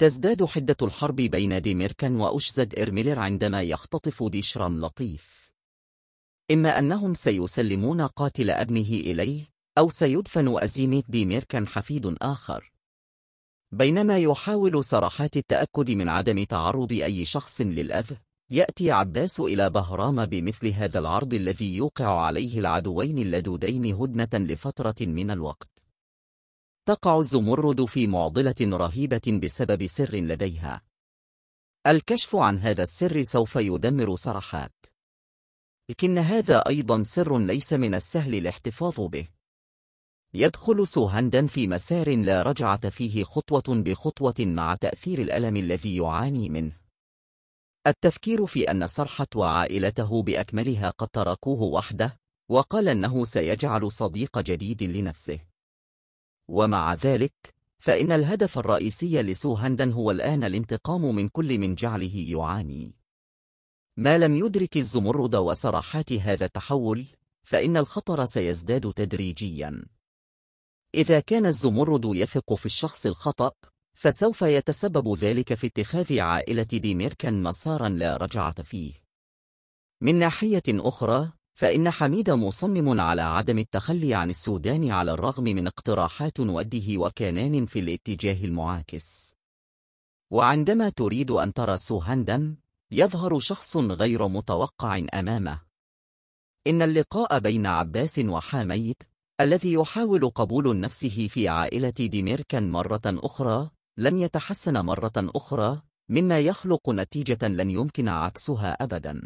تزداد حدة الحرب بين ديميركان وأشزد إرميلر عندما يختطف ديشرام لطيف إما أنهم سيسلمون قاتل ابنه إليه أو سيدفن أزيميت ديميركان حفيد آخر بينما يحاول سراحات التأكد من عدم تعرض أي شخص للأذى يأتي عباس إلى بهرام بمثل هذا العرض الذي يوقع عليه العدوين اللدودين هدنة لفترة من الوقت تقع الزمرد في معضلة رهيبة بسبب سر لديها الكشف عن هذا السر سوف يدمر صرحات لكن هذا أيضا سر ليس من السهل الاحتفاظ به يدخل سوهندا في مسار لا رجعة فيه خطوة بخطوة مع تأثير الألم الذي يعاني منه التفكير في أن سرحت وعائلته بأكملها قد تركوه وحده وقال أنه سيجعل صديق جديد لنفسه ومع ذلك فإن الهدف الرئيسي لسو هندن هو الآن الانتقام من كل من جعله يعاني ما لم يدرك الزمرد وصراحات هذا التحول فإن الخطر سيزداد تدريجيا إذا كان الزمرد يثق في الشخص الخطأ فسوف يتسبب ذلك في اتخاذ عائلة ديميركن مسارا لا رجعة فيه من ناحية أخرى فإن حميد مصمم على عدم التخلي عن السودان على الرغم من اقتراحات وده وكنان في الاتجاه المعاكس وعندما تريد أن ترى سوهندم يظهر شخص غير متوقع أمامه إن اللقاء بين عباس وحاميد الذي يحاول قبول نفسه في عائلة ديميركا مرة أخرى لن يتحسن مرة أخرى مما يخلق نتيجة لن يمكن عكسها أبداً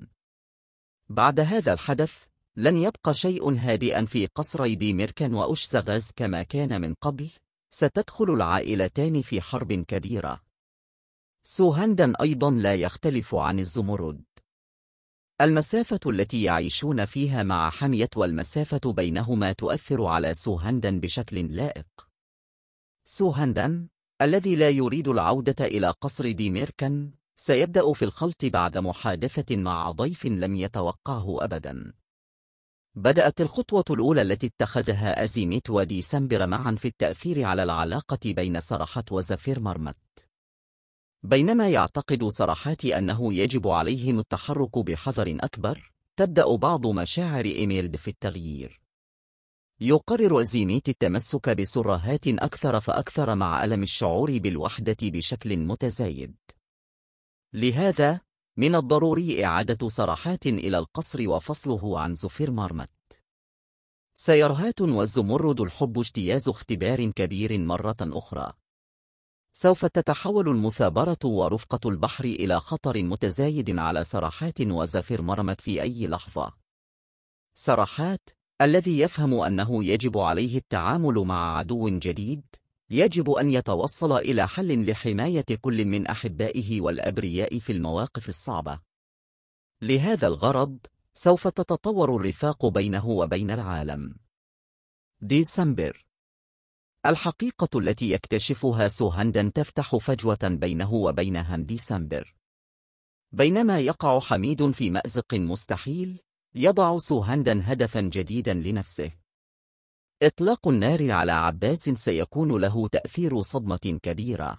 بعد هذا الحدث لن يبقى شيء هادئا في قصري ديميركن وأشسغاز كما كان من قبل ستدخل العائلتان في حرب كبيرة سوهندن أيضا لا يختلف عن الزمرد المسافة التي يعيشون فيها مع حمية والمسافة بينهما تؤثر على سوهندن بشكل لائق سوهندن الذي لا يريد العودة إلى قصر ديميركن سيبدأ في الخلط بعد محادثة مع ضيف لم يتوقعه أبدا بدأت الخطوة الأولى التي اتخذها أزيميت وديسمبر معا في التأثير على العلاقة بين سرحات وزفير مرمت بينما يعتقد سرحات أنه يجب عليهم التحرك بحذر أكبر تبدأ بعض مشاعر إيميلد في التغيير يقرر أزيميت التمسك بسرهات أكثر فأكثر مع ألم الشعور بالوحدة بشكل متزايد لهذا من الضروري إعادة سراحات إلى القصر وفصله عن زفير مرمت سيرهات والزمرد الحب اجتياز اختبار كبير مرة أخرى سوف تتحول المثابرة ورفقة البحر إلى خطر متزايد على سرحات وزفير مرمت في أي لحظة سرحات الذي يفهم أنه يجب عليه التعامل مع عدو جديد يجب أن يتوصل إلى حل لحماية كل من أحبائه والأبرياء في المواقف الصعبة. لهذا الغرض، سوف تتطور الرفاق بينه وبين العالم. ديسمبر الحقيقة التي يكتشفها سوهندن تفتح فجوة بينه وبين هم ديسمبر. بينما يقع حميد في مأزق مستحيل، يضع سوهندن هدفا جديدا لنفسه. إطلاق النار على عباس سيكون له تأثير صدمة كبيرة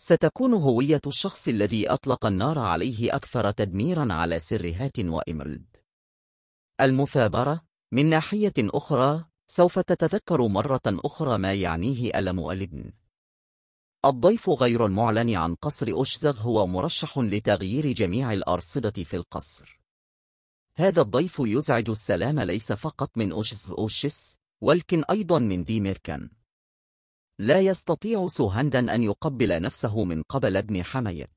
ستكون هوية الشخص الذي أطلق النار عليه أكثر تدميرا على سرهات وإمرد المثابرة من ناحية أخرى سوف تتذكر مرة أخرى ما يعنيه ألم الابن الضيف غير المعلن عن قصر أشزغ هو مرشح لتغيير جميع الأرصدة في القصر هذا الضيف يزعج السلام ليس فقط من أشز أوشس ولكن أيضا من دي ميركن لا يستطيع سوهندن أن يقبل نفسه من قبل ابن حميد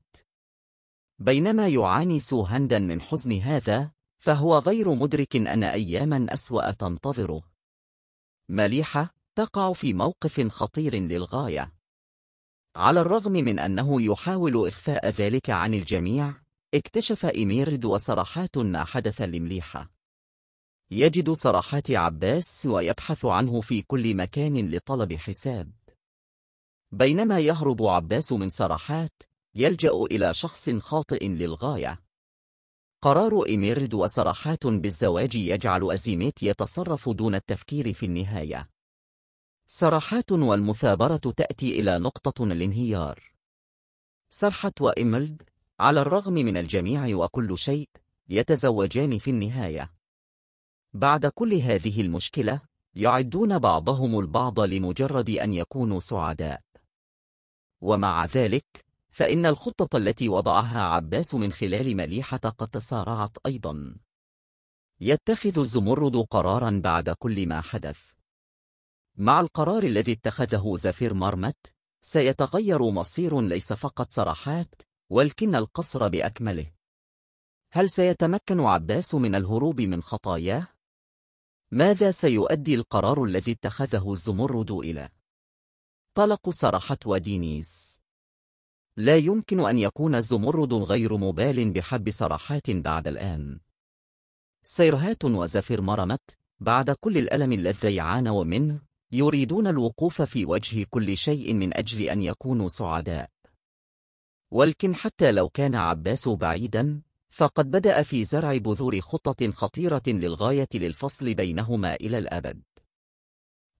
بينما يعاني سوهندن من حزن هذا فهو غير مدرك أن أياما أسوأ تنتظره مليحة تقع في موقف خطير للغاية على الرغم من أنه يحاول إخفاء ذلك عن الجميع اكتشف إميرد وسرحات ما حدث لمليحة يجد صراحات عباس ويبحث عنه في كل مكان لطلب حساب بينما يهرب عباس من سراحات يلجأ إلى شخص خاطئ للغاية قرار إميرد وسراحات بالزواج يجعل أزيميت يتصرف دون التفكير في النهاية سراحات والمثابرة تأتي إلى نقطة الانهيار سرحت وإميرد على الرغم من الجميع وكل شيء يتزوجان في النهاية بعد كل هذه المشكلة، يعدون بعضهم البعض لمجرد أن يكونوا سعداء. ومع ذلك، فإن الخطة التي وضعها عباس من خلال مليحة قد تسارعت أيضا. يتخذ الزمرد قرارا بعد كل ما حدث. مع القرار الذي اتخذه زفير مرمت، سيتغير مصير ليس فقط سراحات، ولكن القصر بأكمله. هل سيتمكن عباس من الهروب من خطاياه؟ ماذا سيؤدي القرار الذي اتخذه الزمرد إلى طلق سرحت ودينيس لا يمكن أن يكون الزمرد غير مبال بحب سرحات بعد الآن سيرهات وزفير مرمت بعد كل الألم الذي عانوا منه يريدون الوقوف في وجه كل شيء من أجل أن يكونوا سعداء ولكن حتى لو كان عباس بعيدا فقد بدأ في زرع بذور خطة خطيرة للغاية للفصل بينهما إلى الأبد.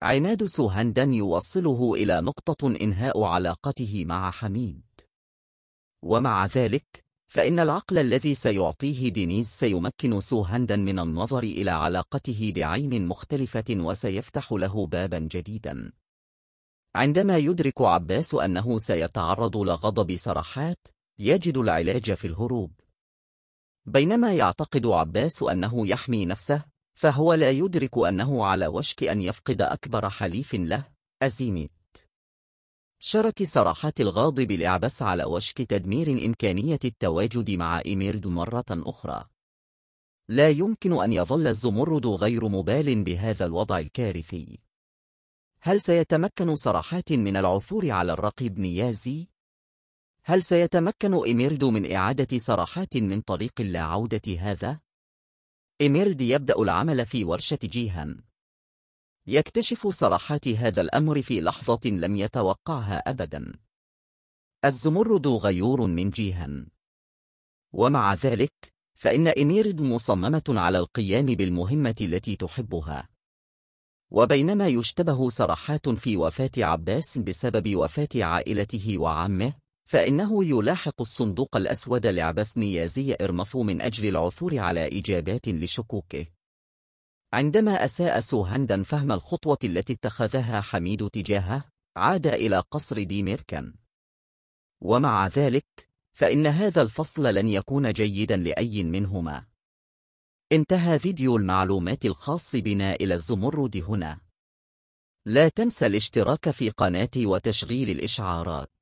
عناد سوهندن يوصله إلى نقطة إنهاء علاقته مع حميد. ومع ذلك، فإن العقل الذي سيعطيه دينيز سيمكن سوهندن من النظر إلى علاقته بعين مختلفة وسيفتح له بابا جديدا. عندما يدرك عباس أنه سيتعرض لغضب سرحات، يجد العلاج في الهروب. بينما يعتقد عباس أنه يحمي نفسه فهو لا يدرك أنه على وشك أن يفقد أكبر حليف له أزيميت شرك صراحات الغاضب لعباس على وشك تدمير إمكانية التواجد مع إميرد مرة أخرى لا يمكن أن يظل الزمرد غير مبال بهذا الوضع الكارثي هل سيتمكن صراحات من العثور على الرقيب نيازي؟ هل سيتمكن إيميرد من إعادة صراحات من طريق لا عودة هذا؟ إيميرد يبدأ العمل في ورشة جيهان. يكتشف صراحات هذا الأمر في لحظة لم يتوقعها أبدا. الزمرد غيور من جيهان. ومع ذلك، فإن إيميرد مصممة على القيام بالمهمة التي تحبها. وبينما يشتبه صراحات في وفاة عباس بسبب وفاة عائلته وعمه، فإنه يلاحق الصندوق الأسود لعبس نيازي إرمفو من أجل العثور على إجابات لشكوكه. عندما أساء سوهندن فهم الخطوة التي اتخذها حميد تجاهه، عاد إلى قصر ديميركن. ومع ذلك، فإن هذا الفصل لن يكون جيدا لأي منهما. انتهى فيديو المعلومات الخاص بنا إلى الزمرد هنا. لا تنسى الاشتراك في قناتي وتشغيل الإشعارات.